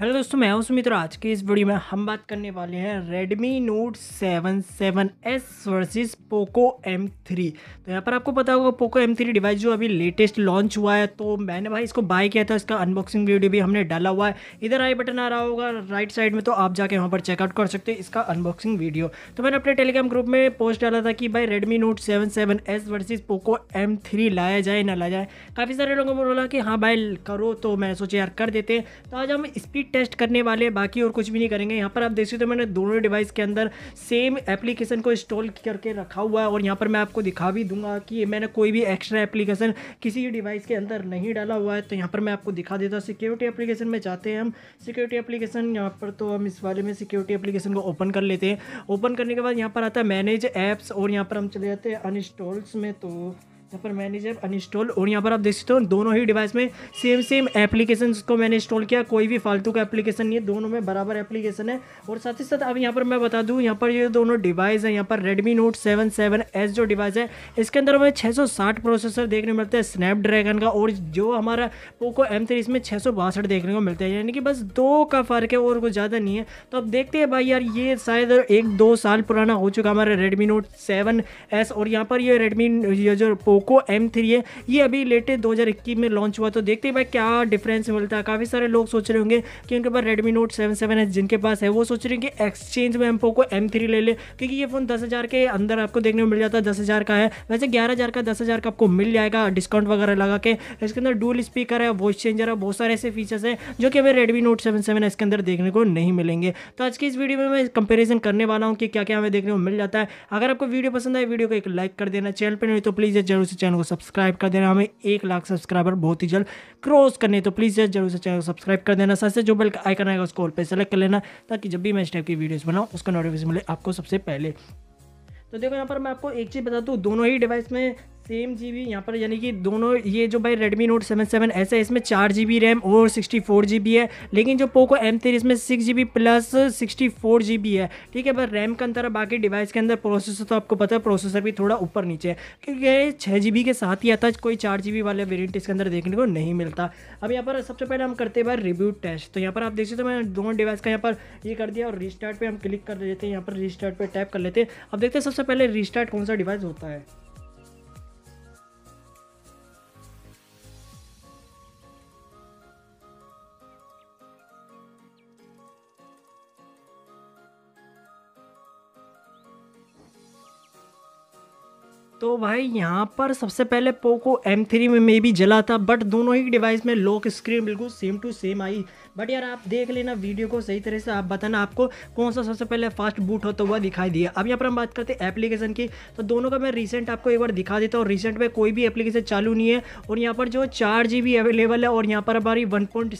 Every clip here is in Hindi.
हेलो दोस्तों मैं हूं सुमित्र आज के इस वीडियो में हम बात करने वाले हैं Redmi Note 7 7s Poco M three तो यहाँ पर आपको पता होगा Poco M3 डिवाइस जो अभी लेटेस्ट लॉन्च हुआ है तो मैंने भाई इसको बाय किया था इसका अनबॉक्सिंग वीडियो भी हमने डाला हुआ है इधर आई बटन आ रहा होगा राइट साइड में तो आप जाके वहाँ पर चेकआउट कर सकते हैं इसका अनबॉक्सिंग वीडियो तो मैंने अपने टेलीग्राम ग्रुप में पोस्ट डाला था कि भाई Redmi note seven seven S versus Poco M three लाया जाए ना लाया जाए काफ़ी सारे लोगों ने बोला कि हाँ भाई करो तो मैं सोचे यार कर देते हैं तो आज हम स्पीड टेस्ट करने वाले बाकी और कुछ भी नहीं करेंगे यहाँ पर आप देख सकते हो मैंने दोनों डिवाइस के अंदर सेम एप्लीकेशन को इंस्टॉल करके रखा हुआ है और यहाँ पर मैं आपको दिखा भी दूंगा कि मैंने कोई भी एक्स्ट्रा एप्लीकेशन किसी डिवाइस के अंदर नहीं डाला हुआ है तो यहाँ पर मैं आपको दिखा देता हूँ सिक्योरिटी एप्लीकेशन में जाते हैं हम सिक्योरिटी एप्लीकेशन यहाँ पर तो हम इस वाले में सिक्योरिटी एप्लीकेशन को ओपन कर लेते हैं ओपन करने के बाद यहाँ पर आता है मैनेज ऐप्स और यहाँ पर हम चले जाते हैं अनइंस्टॉल्स में तो यहाँ पर मैंने जब अनइंस्टॉल और यहाँ पर आप देख सकते हो दोनों ही डिवाइस में सेम सेम एप्लीकेशन को मैंने इंस्टॉल किया कोई भी फालतू का एप्लीकेशन नहीं है दोनों में बराबर एप्लीकेशन है और साथ ही साथ अब यहाँ पर मैं बता दूँ यहाँ पर ये दोनों डिवाइस है यहाँ पर Redmi note seven seven S जो डिवाइस है इसके अंदर हमें छः सौ साठ प्रोसेसर देखने को मिलता है स्नैपड्रैगन का और जो हमारा पोको एम थ्री इसमें छः सौ बासठ देखने को मिलता है यानी कि बस दो का फ़र्क है और कुछ ज़्यादा नहीं है तो अब देखते हैं भाई यार ये शायद एक दो साल पुराना हो चुका हमारा रेडमी नोट सेवन एस और यहाँ पर ये रेडमी ये जो पोको एम थ्री है ये अभी लेटेस्ट दो में लॉन्च हुआ तो देखते हैं भाई क्या डिफरेंस मिलता है काफ़ी सारे लोग सोच रहे होंगे कि उनके पास रेडमी नोट सेवन सेवन है जिनके पास है वो सोच रहे हैं कि एक्सचेंज में हम पोको एम थ्री ले लें क्योंकि ये फ़ोन दस हज़ार के अंदर आपको देखने को मिल जाता है दस हज़ार का है वैसे ग्यारह हज़ार का दस हज़ार का आपको मिल जाएगा डिस्काउंट वगैरह लगा के इसके अंदर डूल स्पीकर है वॉइस चेंजर है बहुत सारे ऐसे फीचर्स हैं जो कि हमें रेडमी नोट सेवन सेवन इसके अंदर देखने को नहीं मिलेंगे तो आज की इस वीडियो में मैं कंपेरिजन करने वाला हूँ कि क्या क्या हमें देखने को मिल जाता है अगर आपको वीडियो पसंद आए वीडियो को एक लाइक कर देना चैनल पर नहीं तो प्लीज़ जरूर जरूर से चैनल को सब्सक्राइब कर देना हमें एक लाख सब्सक्राइबर बहुत ही जल्द क्रॉस करने तो प्लीज़ जरूर से चैनल को सब्सक्राइब कर देना साथ से जो बेल का आइकन आएगा उसको ऑल पे सेलेक्ट कर लेना ताकि जब भी मैं इस टाइप की वीडियोज़ बनाऊँ उसका नोटिफिकेशन मिले आपको सबसे पहले तो देखो यहाँ पर मैं आपको एक चीज़ बता दूँ दोनों ही डिवाइस में सेम जी बी यहाँ पर यानी कि दोनों ये जो भाई Redmi Note 7 सेवन ऐसे है इसमें चार जी बी रैम और सिक्सटी फोर जी बी है लेकिन जो पोको एम थ्री इसमें six G B plus sixty four G B है ठीक है पर रैम का अंतर बाकी डिवाइस के अंदर प्रोसेसर तो आपको पता है प्रोसेसर भी थोड़ा ऊपर नीचे है क्योंकि छः जी बी के साथ ही आता है कोई चार जी बी वाले वेरियंट इसके अंदर देखने को नहीं मिलता अब यहाँ पर सबसे पहले हम करते हैं रिव्यू टेस्ट तो यहाँ पर आप देख सकते हो मैंने दोनों डिवाइस का यहाँ पर ये कर दिया और रिस्टार्ट पर हम क्लिक कर लेते हैं यहाँ पर रिस्टार्ट पर टैप कर लेते हैं अब देखते हैं सबसे पहले रिस्टार्ट कौन सा डिवाइस होता है तो भाई यहाँ पर सबसे पहले पोको एम थ्री में मे भी जला था बट दोनों ही डिवाइस में लॉक स्क्रीन बिल्कुल सेम टू सेम आई बट यार आप देख लेना वीडियो को सही तरह से आप बताना आपको कौन सा सबसे पहले फास्ट बूट होता हुआ दिखाई दिया अब यहाँ पर हम बात करते हैं एप्लीकेशन की तो दोनों का मैं रिसेंट आपको एक बार दिखा देता हूँ रिसेंट में कोई भी एप्लीकेशन चालू नहीं है और यहाँ पर जो चार जी अवेलेबल है और यहाँ पर हमारी वन पॉइंट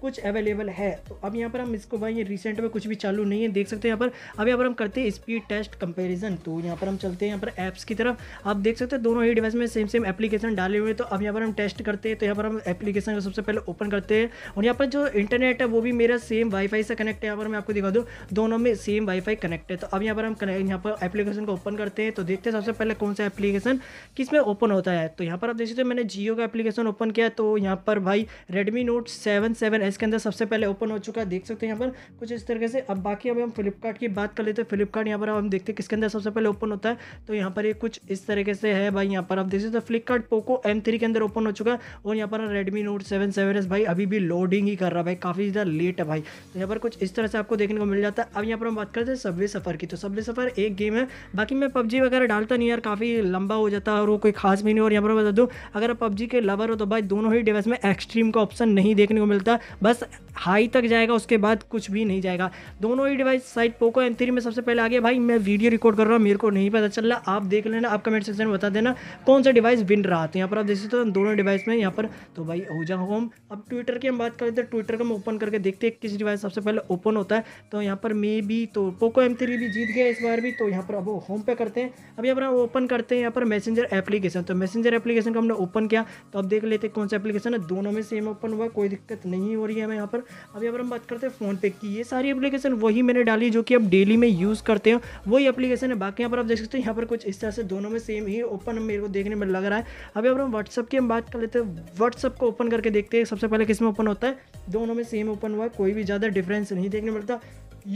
कुछ अवेलेबल है तो अब यहाँ पर हम इसको भाई रिसेंट में कुछ भी चालू नहीं है देख सकते हैं यहाँ पर अब यहाँ पर हम करते हैं स्पीड टेस्ट कंपेरिजन तो यहाँ पर हम चलते हैं यहाँ पर ऐप एप्स की तरफ आप देख सकते हैं दोनों ही डिवाइस में सेम सेम एप्लीकेशन डाले हुए हैं तो अब यहाँ पर हम टेस्ट करते हैं तो यहाँ पर हम एप्लीकेशन को सबसे पहले ओपन करते हैं और यहाँ पर जो इंटरनेट है वो भी मेरा सेम वाईफाई से कनेक्ट है यहाँ पर मैं आपको दिखा दूँ दोनों में सेम वाईफाई कनेक्ट है तो अब यहाँ पर हम यहाँ पर एप्लीकेशन को ओपन करते हैं तो देखते हैं सबसे पहले कौन सा एप्लीकेशन किस में ओपन होता है तो यहाँ पर आप देख सकते हो मैंने जियो का एप्लीकेशन ओपन किया तो यहाँ पर भाई Redmi note seven seven S के अंदर सबसे पहले ओपन हो चुका है देख सकते हैं यहाँ पर कुछ इस तरीके से अब बाकी अब हम फ्लिपकार्ट की बात कर लेते हैं फ्लिपकार्ट यहाँ पर हम देखते हैं किसके अंदर सबसे पहले ओपन होता है तो यहाँ पर पर ये कुछ इस तरीके से है भाई यहाँ पर आप देख सकते हो फ्लिपकार्ट पोको एम थ्री के अंदर ओपन हो चुका है और यहाँ पर Redmi note seven seven S भाई अभी भी लोडिंग ही कर रहा है भाई काफ़ी ज़्यादा लेट है भाई तो यहाँ पर कुछ इस तरह से आपको देखने को मिल जाता है अब यहाँ पर हम बात करते हैं सबवे सफ़र की तो सबवे सफ़र एक गेम है बाकी मैं पबजी वगैरह डालता नहीं यार काफ़ी लंबा हो जाता है और वो कोई खास भी नहीं और यहाँ पर बता दूँ अगर आप पबजी के लवर हो तो भाई दोनों ही डिवाइस में एक्सट्रीम का ऑप्शन नहीं देखने को मिलता बस हाई तक जाएगा उसके बाद कुछ भी नहीं जाएगा दोनों ही डिवाइस साइड पोको एम में सबसे पहले आ गया भाई मैं वीडियो रिकॉर्ड कर रहा हूँ मेरे को नहीं पता चल रहा आप देख लेना आप कमेंट सेक्शन में बता देना कौन सा डिवाइस बिन रहा था यहाँ पर आप देख सकते हो दोनों डिवाइस में यहाँ पर तो भाई हो जा होम अब ट्विटर की हम बात कर लेते हैं ट्विटर का हम ओपन करके देखते हैं किस डिवाइस सबसे पहले ओपन होता है तो यहाँ पर मे भी तो पोको एम भी जीत गया इस बार भी तो यहाँ पर अब होम पे करते हैं अब यहाँ पर हम ओपन करते हैं यहाँ पर मैसेंजर एप्लीकेशन तो मैसेंजर एप्लीकेशन को हमने ओपन किया तो अब देख लेते हैं कौन सा एप्लीकेशन है दोनों में सेम ओपन हुआ कोई दिक्कत नहीं हो रही है हमें यहाँ पर अब यहाँ पर हम बात करते हैं फ़ोनपे की ये सारी एप्लीकेशन वही मैंने डाली जो कि आप डेली में यूज़ करते हो वही एप्लीकेशन है बाकी यहाँ पर आप देख सकते हैं यहाँ पर कुछ इस तरह से दोनों में सेम ही ओपन मेरे को देखने में लग रहा है अभी अगर हम व्हाट्सअप की हम बात कर लेते हैं व्हाट्सअप को ओपन करके देखते हैं सबसे पहले किस में ओपन होता है दोनों में सेम ओपन हुआ है कोई भी ज़्यादा डिफरेंस नहीं देखने मिलता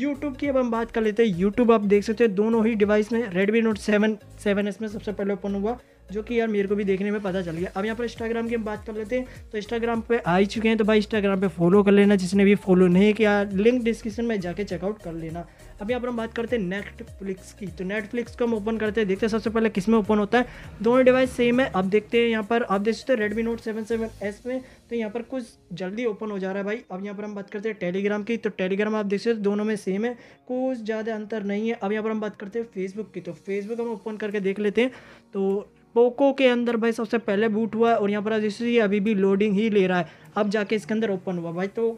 यूट्यूब की अब हम बात कर लेते हैं यूट्यूब आप देख सकते हैं दोनों ही डिवाइस में Redmi note seven seven S में सबसे पहले ओपन हुआ जो कि यार मेरे को भी देखने में पता चल गया अब यहाँ पर इंस्टाग्राम की हम बात कर लेते हैं तो इंस्टाग्राम पे आ ही चुके हैं तो भाई इंस्टाग्राम पे फॉलो कर लेना जिसने भी फॉलो नहीं किया लिंक डिस्क्रिप्शन में जाके चेकआउट कर लेना अभी आप बात करते हैं नेटफ्लिक्स की तो नेटफ्लिक्स को हम ओपन करते हैं देखते हैं सबसे पहले किस में ओपन होता है दोनों डिवाइस सेम है अब देखते हैं यहाँ पर आप देख सकते हो Redmi note seven seven S में तो यहाँ पर कुछ जल्दी ओपन हो जा रहा है भाई अब यहाँ पर हम बात करते हैं टेलीग्राम की तो टेलीग्राम आप देख सकते हो दोनों में सेम है कुछ ज़्यादा अंतर नहीं है अब यहाँ पर हम बात करते हैं फेसबुक की तो फेसबुक हम ओपन करके देख लेते हैं तो पोको के अंदर भाई सबसे पहले बूट हुआ है और यहाँ पर जैसे अभी भी लोडिंग ही ले रहा है अब जाके इसके अंदर ओपन हुआ भाई तो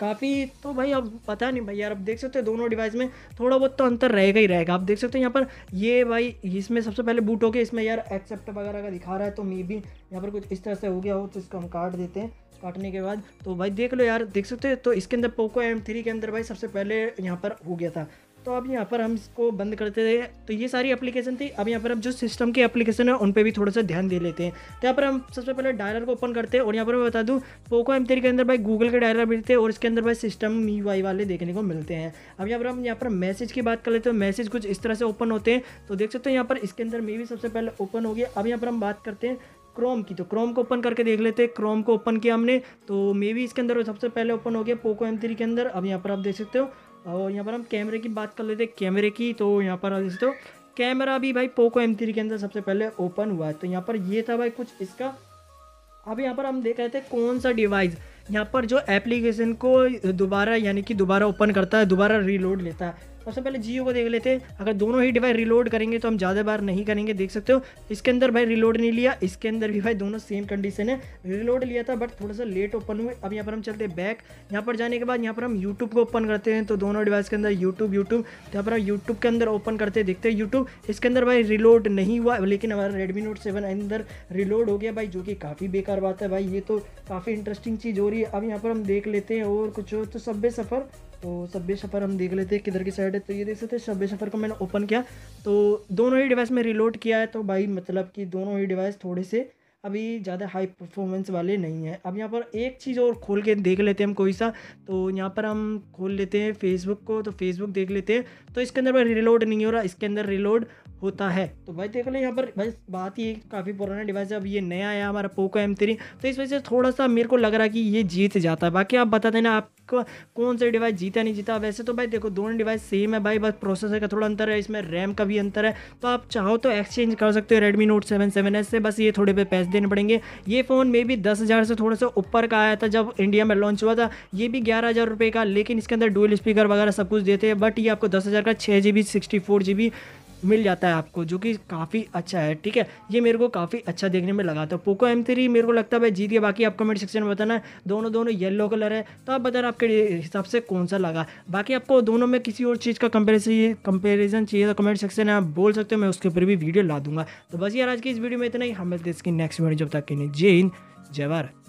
काफ़ी तो भाई अब पता नहीं भाई यार अब देख सकते हो दोनों डिवाइस में थोड़ा बहुत तो अंतर रहेगा ही रहेगा आप देख सकते हो यहाँ पर ये भाई इसमें सबसे पहले बूट होके इसमें यार एक्सेप्ट वगैरह का दिखा रहा है तो मे भी यहाँ पर कुछ इस तरह से हो गया हो तो इसको हम काट देते हैं काटने के बाद तो भाई देख लो यार देख सकते हो तो इसके अंदर पोको एम थ्री के अंदर भाई सबसे पहले यहाँ पर हो गया था तो अब यहाँ पर हम इसको बंद करते थे तो ये सारी एप्लीकेशन थी अब यहाँ पर अब जो सिस्टम के एप्लीकेशन है उन पर भी थोड़ा सा ध्यान दे लेते हैं तो यहाँ पर हम सबसे पहले डायलर को ओपन करते हैं और यहाँ पर मैं बता दूँ पोको एम के अंदर भाई गूगल के डायलर मिलते हैं और इसके अंदर भाई सिस्टम मी वाले देखने को मिलते हैं अब यहाँ पर हम यहाँ पर मैसेज की बात कर लेते हैं मैसेज कुछ इस तरह से ओपन होते हैं तो देख सकते हो यहाँ पर इसके अंदर मे भी सबसे पहले ओपन हो गया अब यहाँ पर हम बात करते हैं क्रोम की तो क्रोम को ओपन करके देख लेते हैं क्रोम को ओपन किया हमने तो मे भी इसके अंदर सबसे पहले ओपन हो गया पोको एम के अंदर अब यहाँ पर आप देख सकते हो और यहाँ पर हम कैमरे की बात कर लेते हैं कैमरे की तो यहाँ पर जैसे तो कैमरा भी भाई पोको एम के अंदर सबसे पहले ओपन हुआ है तो यहाँ पर ये था भाई कुछ इसका अब यहाँ पर हम देख रहे थे कौन सा डिवाइस यहाँ पर जो एप्लीकेशन को दोबारा यानी कि दोबारा ओपन करता है दोबारा रीलोड लेता है सबसे पहले जियो को देख लेते हैं अगर दोनों ही डिवाइस रिलोड करेंगे तो हम ज़्यादा बार नहीं करेंगे देख सकते हो इसके अंदर भाई रिलोड नहीं लिया इसके अंदर भी भाई दोनों सेम कंडीशन है रिलोड लिया था बट थोड़ा सा लेट ओपन हुए अब यहाँ पर हम चलते हैं बैक यहाँ पर जाने के बाद यहाँ पर हम यूट्यूब को ओपन करते हैं तो दोनों डिवाइस के अंदर यूट्यूब यूट्यूब तो यहाँ पर हम यूट्यूब के अंदर ओपन करते देखते हैं यूट्यूब इसके अंदर भाई रिलोड नहीं हुआ लेकिन हमारा रेडमी नोट सेवन अंदर रिलोड हो गया भाई जो कि काफ़ी बेकार बात है भाई ये तो काफ़ी इंटरेस्टिंग चीज़ हो रही है अब यहाँ पर हम देख लेते हैं और कुछ तो सब्बे सफ़र तो सब्बे सफ़र हम देख लेते हैं किधर की साइड है तो ये देख सकते हैं सब्बे सफ़र को मैंने ओपन किया तो दोनों ही डिवाइस में रिलोड किया है तो भाई मतलब कि दोनों ही डिवाइस थोड़े से अभी ज़्यादा हाई परफॉर्मेंस वाले नहीं हैं अब यहाँ पर एक चीज़ और खोल के देख लेते हैं हम कोई सा तो यहाँ पर हम खोल लेते हैं फेसबुक को तो फेसबुक देख लेते हैं तो इसके अंदर भाई रिलोड नहीं हो रहा इसके अंदर रिलोड होता है तो भाई देख लो यहाँ पर भाई बात ही काफ़ी पुराना डिवाइस है अब ये नया आया हमारा पोको एम थ्री तो इस वजह से थोड़ा सा मेरे को लग रहा है कि ये जीत जाता है बाकी आप बता देना आपका कौन सा डिवाइस जीता नहीं जीता वैसे तो भाई देखो दोनों डिवाइस सेम है भाई बस प्रोसेसर का थोड़ा अंतर है इसमें रैम का भी अंतर है तो आप चाहो तो एक्सचेंज कर सकते हो Redmi note seven seven S से बस ये थोड़े पे पैसे देने पड़ेंगे ये फ़ोन मे भी दस हज़ार से थोड़ा सा ऊपर का आया था जब इंडिया में लॉन्च हुआ था ये भी ग्यारह हज़ार रुपये का लेकिन इसके अंदर डुअल स्पीकर वगैरह सब कुछ देते हैं बट ये आपको दस हज़ार का छः G B sixty four G B मिल जाता है आपको जो कि काफ़ी अच्छा है ठीक है ये मेरे को काफ़ी अच्छा देखने में लगा था पोको एम थ्री मेरे को लगता है भाई जीत गया बाकी आप कमेंट सेक्शन में बताना है दोनों दोनों येलो कलर है तो आप बताना आपके हिसाब से कौन सा लगा बाकी आपको दोनों में किसी और चीज़ का कंपेरिजन कंपेरिजन चाहिए तो कमेंट सेक्शन में आप बोल सकते हो मैं उसके ऊपर भी वीडियो ला दूंगा तो बस यार आज की इस वीडियो में इतना ही हम मिलते इसकी नेक्स्ट वीडियो जब तक के लिए जय हिंद जय भारत